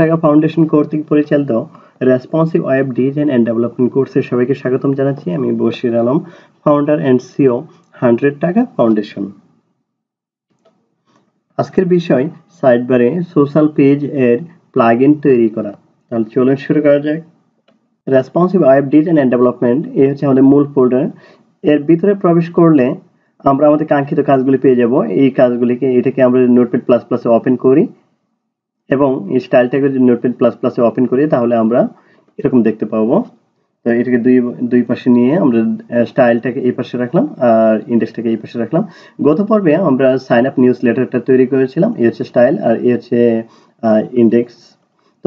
টাকা ফাউন্ডেশন কর্তৃক পরিচালিত responsive web design and development কোর্সে সবাইকে স্বাগতম জানাচ্ছি আমি Bashir Alam founder and CEO hundred টাকা ফাউন্ডেশন আজকের বিষয় সাইডবারে সোশ্যাল পেজ এর প্লাগ তৈরি করা তাহলে চলুন শুরু করা যাক responsive web design and development এ হচ্ছে আমাদের মূল ফোল্ডার এর ভিতরে প্রবেশ করলে আমরা আমাদের কাঙ্ক্ষিত কাজগুলি পেয়ে যাব এই কাজগুলিকে এটাকে আমরা নোটপ্যাড প্লাস প্লাসে ওপেন করি এবং এই স্টাইলটাকে যদি নোটপ্যাড প্লাস প্লাসে ওপেন করি তাহলে আমরা এরকম দেখতে পাবো তো এটাকে দুই দুই পাশে নিয়ে আমরা স্টাইলটাকে এই পাশে রাখলাম আর ইন্ডেক্সটাকে এই পাশে রাখলাম গত পর্বে আমরা সাইন আপ নিউজ লেটারটা তৈরি করেছিলাম এই হচ্ছে স্টাইল আর এই হচ্ছে ইন্ডেক্স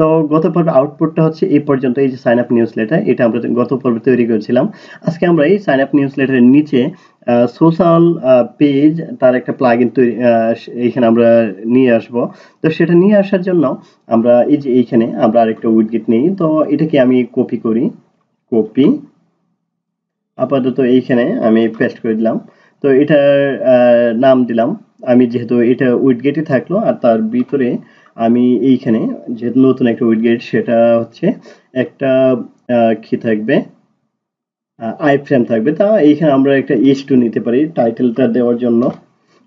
তো গত পর্বে আউটপুটটা হচ্ছে এই পর্যন্ত এই যে সাইন আপ নিউজ লেটার এটা আমরা গত পর্বে তৈরি করেছিলাম আজকে আমরা এই সাইন আপ নিউজ লেটারের নিচে সোশ্যাল পেজ তার একটা প্লাগ ইন তৈরি এইখানে আমরা নিয়ে আসব তো সেটা নিয়ে আসার জন্য আমরা এই যে এইখানে আমরা আরেকটা উইডগেট নিই তো এটাকে আমি কপি করি কপি আপাতত এইখানে আমি পেস্ট করে দিলাম তো এটার নাম দিলাম আমি যেহেতু এটা উইডগেটে থাকলো আর তার ভিতরে আমি এইখানে যেহেতু নতুন একটা উইডগেট সেটা হচ্ছে একটা কি থাকবে আই ফ্রেম থাকবে তা এইখানে আমরা একটা এস টু নিতে পারি টাইটেলটা দেওয়ার জন্য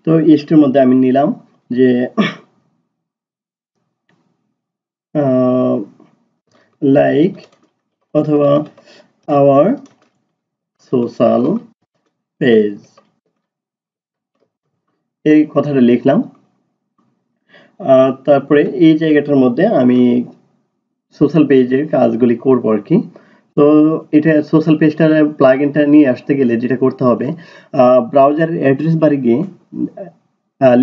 তো এস টুর মধ্যে আমি নিলাম যে লাইক অথবা আওয়ার সোশ্যাল পেজ এই কথাটা লিখলাম তারপরে এই জায়গাটার মধ্যে আমি সোশ্যাল পেজের কাজগুলি করবো আর কি তো এটা সোশ্যাল পেজটার প্লাগ ইনটা নিয়ে আসতে গেলে যেটা করতে হবে ব্রাউজারের অ্যাড্রেস বারে গিয়ে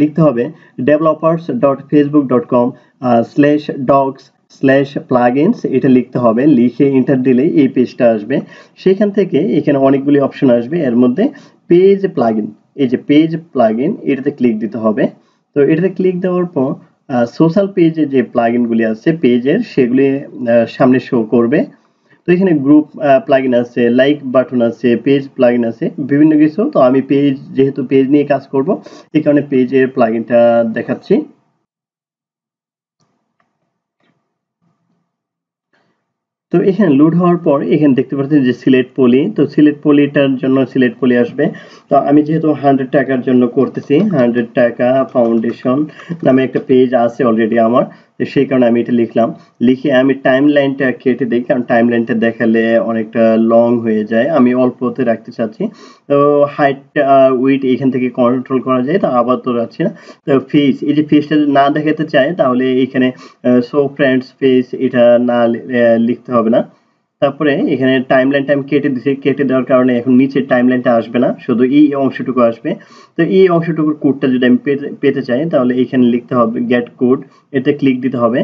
লিখতে হবে developers dot Facebook dot com slash docs slash plugins এটা লিখতে হবে লিখে ইন্টার দিলে এই পেজটা আসবে সেখান থেকে এখানে অনেকগুলি অপশন আসবে এর মধ্যে পেজ প্লাগইন এই যে পেজ প্লাগইন এটাতে ক্লিক দিতে হবে তো এটাতে ক্লিক দেওয়ার পর সোশ্যাল পেজে যে প্লাগইনগুলি আছে পেজের সেগুলি সামনে শো করবে তো এখানে গ্রুপ প্লাগইন আছে লাইক বাটন আছে পেজ প্লাগইন আছে বিভিন্ন কিছু তো আমি পেজ যেহেতু পেজ নিয়ে কাজ করব এই কারণে পেজের প্লাগইনটা দেখাচ্ছি তো এখানে লোড হওয়ার পর এখানে দেখতে পাচ্ছেন যে সিলেট পলি তো সিলেট পলিটার জন্য সিলেট পলি আসবে তো আমি যেহেতু হান্ড্রেড টাকার জন্য করতেছি হান্ড্রেড টাকা ফাউন্ডেশন নামে একটা পেজ আছে অলরেডি আমার সেই কারণে আমি এটা লিখলাম লিখে আমি টাইম লাইনটা কেটে দিই কারণ টাইম লাইনটা দেখালে অনেকটা লং হয়ে যায় আমি অল্পতে রাখতে চাচ্ছি তো হাইট উইট এখান থেকে কন্ট্রোল করা যায় তা আবার তো রাখছি না তো ফিস এই যে ফিসটা না দেখাতে চাই তাহলে এখানে সো ফ্রেন্ডস ফিস এটা না লিখতে হবে না তারপরে এখানে টাইম লাইনটা আমি কেটে দিছে কেটে দেওয়ার কারণে এখন নিচের টাইম লাইনটা আসবে না শুধু এই অংশটুকু আসবে তো এই অংশটুকুর কোডটা যদি আমি পেতে চাই তাহলে এখানে লিখতে হবে গেট কোড এতে ক্লিক দিতে হবে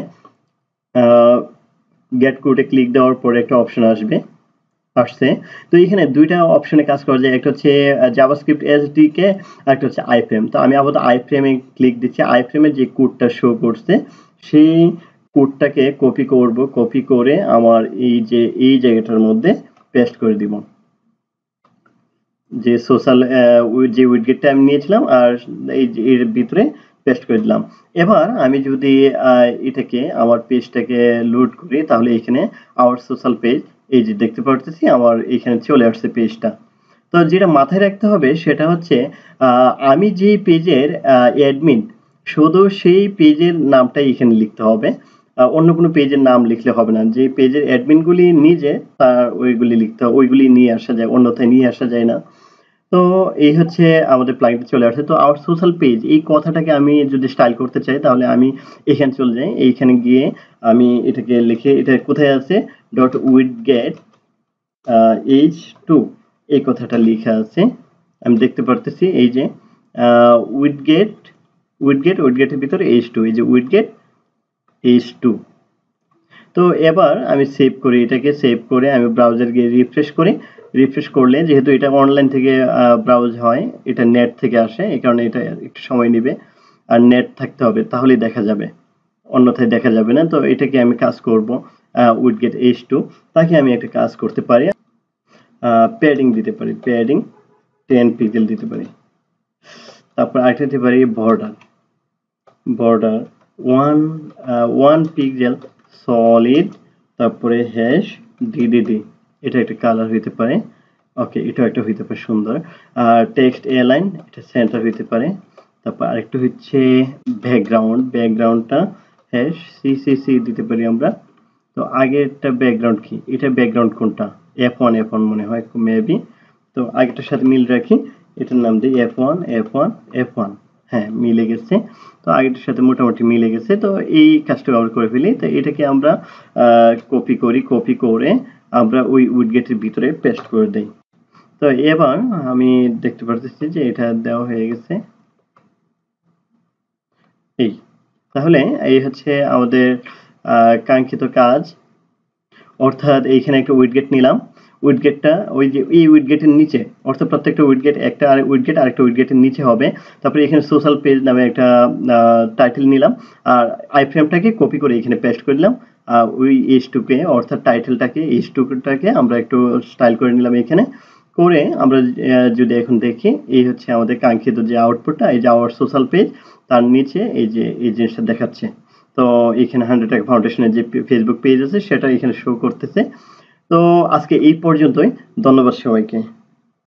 গেট কোডে ক্লিক দেওয়ার পরে একটা অপশন আসবে আসছে তো এখানে দুইটা অপশনে কাজ করা যায় একটা হচ্ছে জাভাস্ক্রিপ্ট কে আর একটা হচ্ছে আইফ্রেম তো আমি আপাতত আইফ্রেমে ক্লিক দিচ্ছি আইফ্রেমে যে কোডটা শো করছে সেই কোডটাকে কপি করব কপি করে আমার এই যে এই জায়গাটার মধ্যে পেস্ট করে দিব যে সোশ্যাল যে উইডগেটটা আমি নিয়েছিলাম আর এই এর ভিতরে পেস্ট করে দিলাম এবার আমি যদি এটাকে আমার পেজটাকে লোড করি তাহলে এখানে আওয়ার সোশ্যাল পেজ এই যে দেখতে পারতেছি আমার এখানে চলে আসছে পেজটা তো যেটা মাথায় রাখতে হবে সেটা হচ্ছে আমি যে পেজের অ্যাডমিন শুধু সেই পেজের নামটাই এখানে লিখতে হবে অন্য কোনো পেজের নাম লিখলে হবে না যে পেজের অ্যাডমিনগুলি নিজে তার ওইগুলি লিখতে হবে ওইগুলি নিয়ে আসা যায় অন্যথায় নিয়ে আসা যায় না তো এই হচ্ছে আমাদের প্লাগটা চলে আসে তো আওয়ার সোশ্যাল পেজ এই কথাটাকে আমি যদি স্টাইল করতে চাই তাহলে আমি এখানে চলে যাই এইখানে গিয়ে আমি এটাকে লিখে এটা কোথায় আছে dot widget H two এই কথাটা লেখা আছে আমি দেখতে পারতেছি এই যে উইড গেট উইড গেট উইড গেটের ভিতরে এইচ টু এই যে উইড গেট এইচ টু তো এবার আমি সেভ করি এটাকে সেভ করে আমি ব্রাউজার গিয়ে রিফ্রেশ করি রিফ্রেশ করলে যেহেতু এটা অনলাইন থেকে ব্রাউজ হয় এটা নেট থেকে আসে এই কারণে এটা একটু সময় নেবে আর নেট থাকতে হবে তাহলেই দেখা যাবে অন্যথায় দেখা যাবে না তো এটাকে আমি কাজ করব উইড গেট এইচ টু তাকে আমি একটা কাজ করতে পারি প্যাডিং দিতে পারি প্যাডিং টেন পিক্সেল দিতে পারি তারপর আরেকটা দিতে পারি border border one one pixel solid তারপরে হ্যাশ ডিডিডি এটা একটা কালার হইতে পারে ওকে এটা একটা হইতে পারে সুন্দর আর টেক্সট এ লাইন এটা সেন্টার হইতে পারে তারপর আরেকটা হচ্ছে ব্যাকগ্রাউন্ড ব্যাকগ্রাউন্ডটা হ্যাশ সি সি সি দিতে পারি আমরা তো আগেরটা ব্যাকগ্রাউন্ড কি এটা ব্যাকগ্রাউন্ড কোনটা এফ ওয়ান এফ ওয়ান মনে হয় মেবি তো আগেরটার সাথে মিল রাখি এটার নাম দিই F one F one F one হ্যাঁ মিলে গেছে তো আগেরটার সাথে মোটামুটি মিলে গেছে তো এই কাজটা ব্যবহার করে ফেলি তো এটাকে আমরা কপি করি কপি করে আমরা ওই উইডগেটের ভিতরে পেস্ট করে দেই তো এবার আমি দেখতে পারতেছি যে এটা দেওয়া হয়ে গেছে এই তাহলে এই হচ্ছে আমাদের কাঙ্ক্ষিত কাজ অর্থাৎ এইখানে একটা উইডগেট নিলাম উইডগেটটা ওই যে এই উইডগেটের নিচে অর্থাৎ প্রত্যেকটা উইডগেট একটা আর উইডগেট আরেকটা উইডগেটের নিচে হবে তারপরে এখানে সোশ্যাল পেজ নামে একটা টাইটেল নিলাম আর আইফ্রেমটাকে কপি করে এখানে পেস্ট করে দিলাম ওই এইচ টুকে অর্থাৎ টাইটেলটাকে এইচ টুটাকে আমরা একটু স্টাইল করে নিলাম এখানে করে আমরা যদি এখন দেখি এই হচ্ছে আমাদের কাঙ্ক্ষিত যে আউটপুটটা এই যে আওয়ার সোশ্যাল পেজ তার নিচে এই যে এই জিনিসটা দেখাচ্ছে তো এখানে হান্ড্রেড টাকা ফাউন্ডেশনের যে ফেসবুক পেজ আছে সেটা এখানে শো করতেছে তো আজকে এই পর্যন্তই ধন্যবাদ সবাইকে